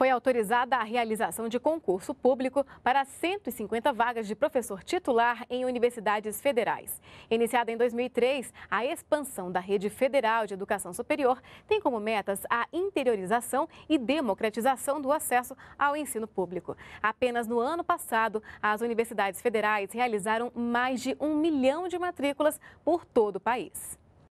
foi autorizada a realização de concurso público para 150 vagas de professor titular em universidades federais. Iniciada em 2003, a expansão da rede federal de educação superior tem como metas a interiorização e democratização do acesso ao ensino público. Apenas no ano passado, as universidades federais realizaram mais de um milhão de matrículas por todo o país.